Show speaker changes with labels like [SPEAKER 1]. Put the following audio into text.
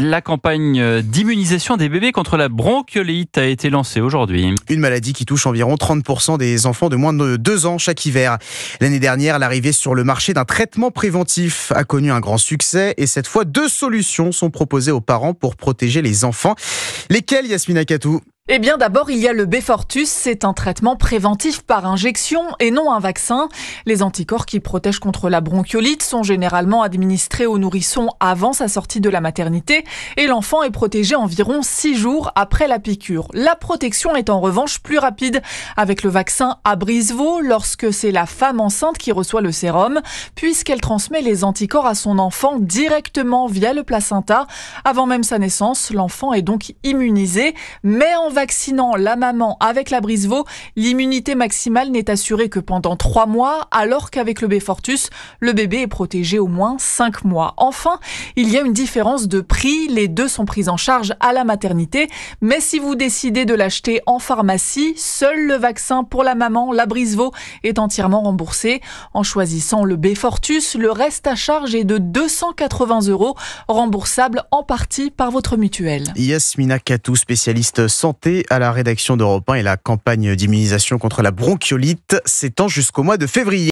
[SPEAKER 1] La campagne euh, d'immunisation des bébés contre la bronchiolite a été lancée aujourd'hui.
[SPEAKER 2] Une maladie qui touche environ 30% des enfants de moins de 2 ans chaque hiver. L'année dernière, l'arrivée sur le marché d'un traitement préventif a connu un grand succès et cette fois, deux solutions sont proposées aux parents pour protéger les enfants. Lesquelles, Yasmina Katou
[SPEAKER 1] eh bien d'abord, il y a le Befortus, c'est un traitement préventif par injection et non un vaccin. Les anticorps qui protègent contre la bronchiolite sont généralement administrés aux nourrissons avant sa sortie de la maternité et l'enfant est protégé environ six jours après la piqûre. La protection est en revanche plus rapide avec le vaccin à Brisevaux lorsque c'est la femme enceinte qui reçoit le sérum puisqu'elle transmet les anticorps à son enfant directement via le placenta. Avant même sa naissance, l'enfant est donc immunisé mais en vaccinant la maman avec la brisevo, l'immunité maximale n'est assurée que pendant trois mois, alors qu'avec le B-Fortus, le bébé est protégé au moins cinq mois. Enfin, il y a une différence de prix. Les deux sont prises en charge à la maternité. Mais si vous décidez de l'acheter en pharmacie, seul le vaccin pour la maman, la brisevo, est entièrement remboursé. En choisissant le B-Fortus, le reste à charge est de 280 euros, remboursable en partie par votre mutuelle.
[SPEAKER 2] Yasmina Katou, spécialiste santé à la rédaction d'Europe 1 et la campagne d'immunisation contre la bronchiolite s'étend jusqu'au mois de février.